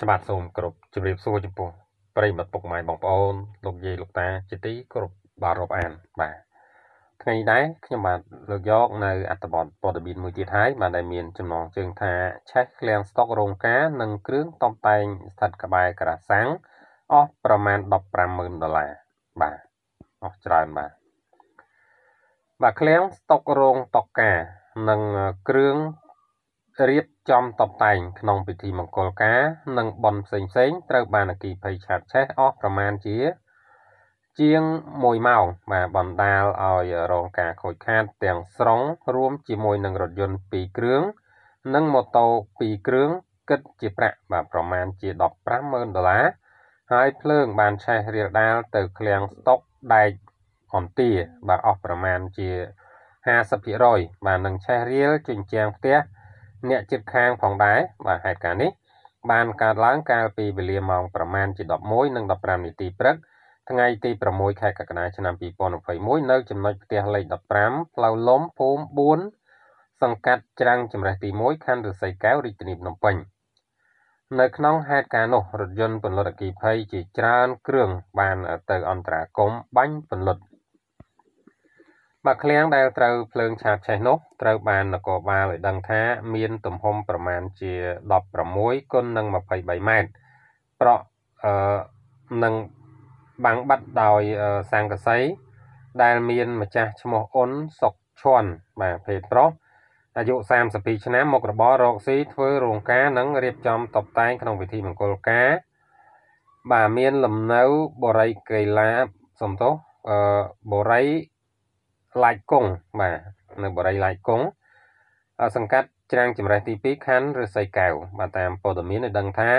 ខ្ញុំបាទសូមគោរពជម្រាបសួរចំពោះប្រិមត្តពុកម៉ែបងប្អូនលោកយាយលោកតាជាទីគោរពបាទរាប់អានបាទថ្ងៃនេះដែរខ្ញុំបាទលើកយក នៅ អត្ថបទព័ត៌មានមួយទៀតហើយបាទដែលមានចំណងជើងថាឆេះឃ្លាំងស្តុករោងការនិងគ្រឿងតំតែង ស្ថិតក្បែរការ៉ាសាំងអស់ប្រមាណ150,000ដុល្លារបាទអស់ច្រើនបាទបាទឃ្លាំងស្តុករោងតុកការនិងគ្រឿងរៀបចំតបតែងក្នុងពិធីមង្គលការនិងបុណ្យផ្សេងផ្សេងត្រូវបានអគិភ័យឆាបឆេះអស់ប្រមាណជា ជាង1ម៉ោងបាទបណ្ដាលឲ្យរងការខូចខាតទាំងស្រុងរួមជាមួយនឹងរថយន្ត2គ្រឿងនិងម៉ូតូ2គ្រឿងគិតជាប្រាក់បាទប្រមាណជា150000ដុល្លារហើយភ្លើងបានឆេះរាលដាលទៅឃ្លាំងស្តុកដែកអន្ទាបាទអស់ប្រមាណជា50%បាទនឹងឆេះរាលជញ្ជាំងផ្ទះអ្នកជិតខាងផងដែរបាទហេតុការណ៍នេះ បានកើតឡើង កាលពីវេលាម៉ោងប្រមាណជា11និង15នាទីព្រឹកថ្ងៃទី6ខែកក្កដាឆ្នាំ2021នៅចំណុចផ្ទះលេខ15ផ្លូវលំភូមិ4សង្កាត់ច្រាំងចម្រេះទី1ខណ្ឌរសីកែវរាជធានីភ្នំពេញនៅ ក្នុងហេតុការណ៍នោះរថយន្តពន្លត់អគ្គិភ័យជាច្រើនគ្រឿងបានទៅអន្តរាគមន៍បាញ់ពន្លត់បើឃ្លាំងដែលត្រូវភ្លើងឆាបឆេះនោះត្រូវបាននគរបាលឲ្យដឹងថា មានទំហំប្រមាណជា16គុណនឹង23ម៉ែត្រប្រក់អឺនឹងបាំងបាត់ដោយសង្កសីដែលមានម្ចាស់ឈ្មោះអ៊ុនសុកឈွន់បាទភេទប្រុសអាយុ32ឆ្នាំមុខរបររកស៊ីធ្វើរោងការនិងរៀបចំតុបតែងក្នុងពិធីមង្គលការបាទមានលំនៅបរិយកេឡាសំទោសអឺបរិយឡាយកុងបាទនៅបរិយាឡាយកុងសង្កាត់ច្រាំងចម្រេះទី2ខណ្ឌឫស្សីកែវបាទតាមព័ត៌មានឲ្យដឹងថា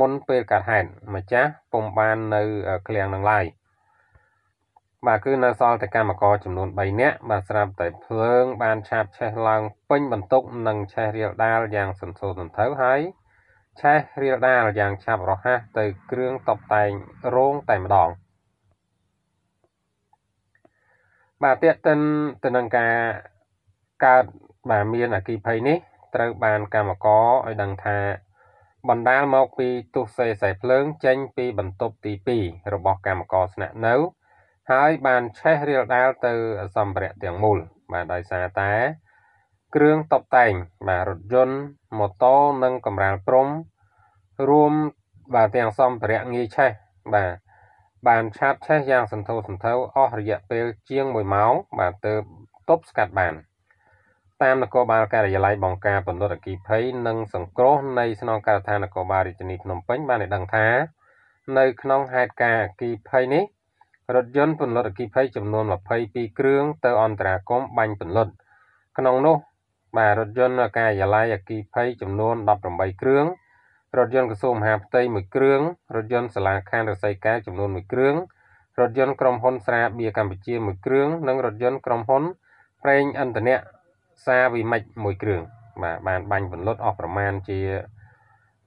មុនពេលកាត់ហេតុម្ចាស់ពុំបាននៅក្លៀងនឹងឡើយបាទគឺនៅសល់តែកម្មករចំនួន3នាក់បាទស្រាប់តែភ្លើងបានឆាបឆេះឡើងពេញបន្ទុកនិងឆេះរាលដាលយ៉ាងសន្ធោសន្ធៅហើយឆេះរាលដាលយ៉ាងឆាប់រហ័សទៅគ្រឿងតបតែងរោងតែម្ដង។បាទតេតិនទៅនឹងការកើតបាទមានអគិភ័យនេះត្រូវបានកម្មករឲ្យដឹងថាបណ្ដាលមកពីទុសេខ្សែភ្លើងចេញ ពី បន្ទប់ទី2របស់កម្មករស្នាក់នៅ ហើយបានឆេះរាលដាលទៅសម្ភារៈទាំងមូលបាទដោយសារតែគ្រឿងតុបតែងបាទរថយន្តម៉ូតូនិងកម្រាលព្រំ រួមបាទទាំងសម្ភារៈងាយឆេះបាទបានឆាបឆេះយ៉ាងសន្ធោសន្ធៅអស់រយៈពេលជាង1ម៉ោងបានទើបទប់ស្កាត់បាន តាមនគរបាលការិយាល័យបង្ការពន្លត់អគិភ័យនិងសង្គ្រោះនៃ ស្នងការដ្ឋាននគរបាលរាជធានីភ្នំពេញបានឲ្យដឹងថា នៅក្នុងហេតុការណ៍អគិភ័យនេះរថយន្តពន្លត់អគិភ័យចំនួន22គ្រឿងទៅអន្តរាគមបាញ់ពន្លត់ក្នុងនោះបាទរថយន្តការិយាល័យអគិភ័យចំនួន18គ្រឿងរថយន្តក្រសួងមហាផ្ទៃមួយគ្រឿងរថយន្តសាលាខានរសីការចំនួនមួយគ្រឿងរថយន្តក្រុមហ៊ុនស្រាបៀកម្ពុជាមួយគ្រឿងនិងរថយន្តក្រុមហ៊ុនប្រេងឥន្ធនៈសាវិមិចមួយគ្រឿងបាទបានបាញ់ពន្លត់អស់ប្រមាណជា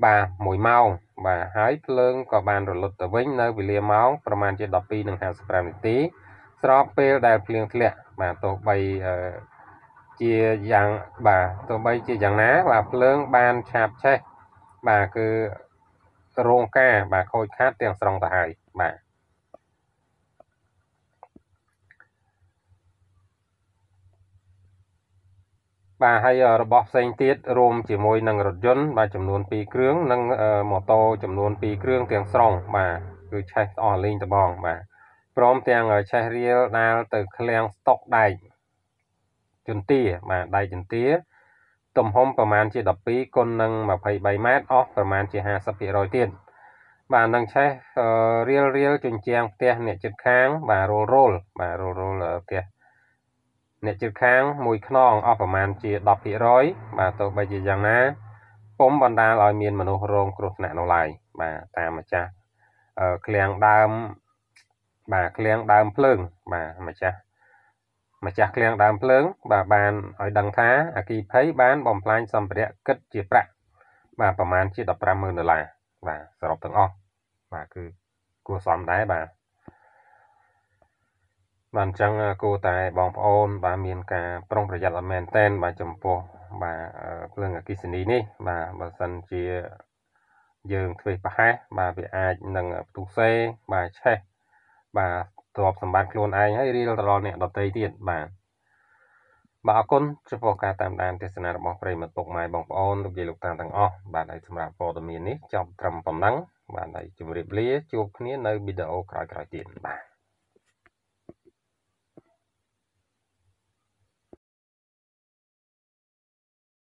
បាទ1ម៉ោងបាទហើយភ្លើងក៏បានរលត់ទៅវិញនៅវេលាម៉ោងប្រមាណជា12:55នាទីស្របពេលដែលភ្លៀងធ្លាក់បាទទោះបីជាយ៉ាងបាទទោះបីជាយ៉ាងណាបាទភ្លើងបានឆាបឆេះបាទគឺរោងការបាទខូចខាតទាំងស្រុងទៅហើយបាទបាទហើយរបស់ផ្សេងទៀតរួមជាមួយនឹងរថយន្តបាទចំនួន2គ្រឿងនិងម៉ូតូចំនួន2គ្រឿងទាំងស្រុងបាទគឺឆេះអស់លេងត្បងបាទព្រមទាំងឆេះរៀលដាល់ទៅឃ្លាំងស្តុកដែកចន្ទាបាទដែកចន្ទាទំហំប្រមាណជា12គុណនឹង23ម៉ែត្រអស់ប្រមាណជា50%ទៀតបាទនឹងឆេះរៀលរៀលជញ្ជាំងផ្ទះអ្នកជិតខាងបាទរលរលបាទរលរលផ្ទះអ្នកជិតខាងមួយខ្នងអស់ប្រមាណជា10%បាទទោះបីជាយ៉ាងណាពុំបណ្ដាលឲ្យមានមនុស្សរងគ្រោះថ្នាក់នោះឡើយបាទតាមម្ចាស់ឃ្លាំងដើមបាទឃ្លាំងដើមភ្លើងបាទម្ចាស់ម្ចាស់ឃ្លាំងដើមភ្លើងបាទបានឲ្យដឹងថាអគីភ័យបានបំផ្លាញសម្ភារៈគិតជាប្រាក់បាទប្រមាណជា150,000ដុល្លារបាទសរុបទាំងអស់បាទគឺគួរសមដែរបាទបាទអញ្ចឹងគួរតែបងប្អូនបាទមានការប្រុងប្រយ័ត្នឲ្យមែនតែនបាទចំពោះបាទភ្លើងអគិសនីនេះបាទបើសិនជាយើងធ្វើប្រហែសបាទវាអាចនឹងផ្ទុះសេបាទឆេះបាទទ្រព្យសម្បត្តិខ្លួនឯងហើយរៀលទៅដល់អ្នកដទៃទៀតបាទបាទអរគុណចំពោះការតាមដានទេសនារបស់ប្រិមត្តពុកម៉ែបងប្អូនលោកយាយលោកតាទាំងអស់បាទហើយសម្រាប់ព័ត៌មាននេះចប់ត្រឹមប៉ុណ្ណឹងបាទហើយជម្រាបលាជួបគ្នានៅវីដេអូក្រោយៗទៀតបាទ